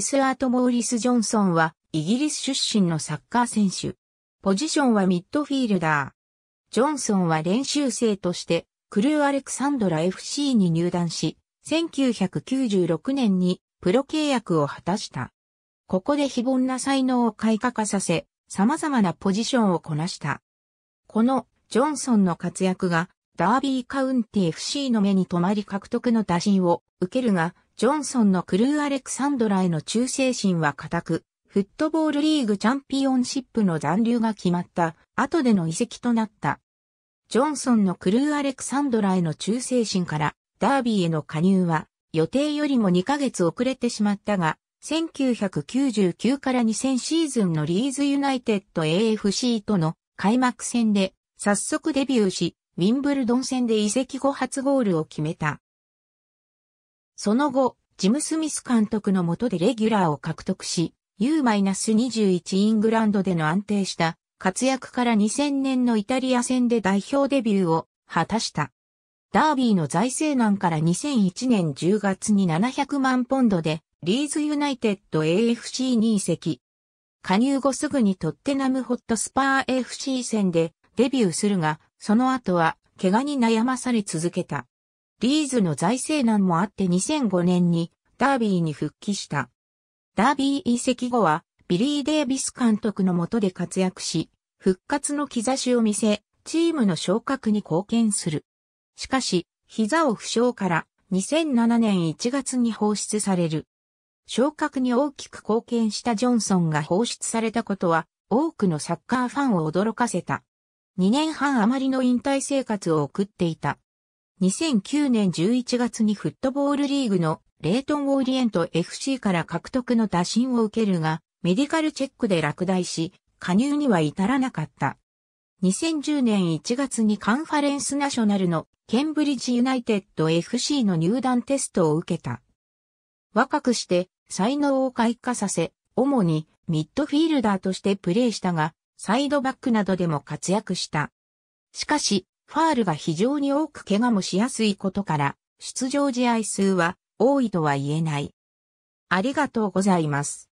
セスアート・モーリス・ジョンソンは、イギリス出身のサッカー選手。ポジションはミッドフィールダー。ジョンソンは練習生として、クルー・アレクサンドラ FC に入団し、1996年にプロ契約を果たした。ここで非凡な才能を開花化させ、様々なポジションをこなした。このジョンソンの活躍がダービーカウンティ FC の目に留まり獲得の打診を受けるが、ジョンソンのクルーアレクサンドラへの忠誠心は固く、フットボールリーグチャンピオンシップの残留が決まった後での移籍となった。ジョンソンのクルーアレクサンドラへの忠誠心からダービーへの加入は予定よりも2ヶ月遅れてしまったが、1999から2000シーズンのリーズユナイテッド AFC との開幕戦で早速デビューし、ウィンブルドン戦で移籍後初ゴールを決めた。その後、ジム・スミス監督の下でレギュラーを獲得し、U-21 イングランドでの安定した活躍から2000年のイタリア戦で代表デビューを果たした。ダービーの財政難から2001年10月に700万ポンドでリーズユナイテッド AFC に移籍。加入後すぐにトッテナムホットスパー FC 戦でデビューするが、その後は、怪我に悩まされ続けた。リーズの財政難もあって2005年にダービーに復帰した。ダービー移籍後はビリー・デイビス監督の下で活躍し、復活の兆しを見せ、チームの昇格に貢献する。しかし、膝を負傷から2007年1月に放出される。昇格に大きく貢献したジョンソンが放出されたことは多くのサッカーファンを驚かせた。2年半余りの引退生活を送っていた。2009年11月にフットボールリーグのレイトン・オーリエント FC から獲得の打診を受けるが、メディカルチェックで落第し、加入には至らなかった。2010年1月にカンファレンスナショナルのケンブリッジユナイテッド FC の入団テストを受けた。若くして才能を開花させ、主にミッドフィールダーとしてプレーしたが、サイドバックなどでも活躍した。しかし、ファールが非常に多く怪我もしやすいことから、出場試合数は多いとは言えない。ありがとうございます。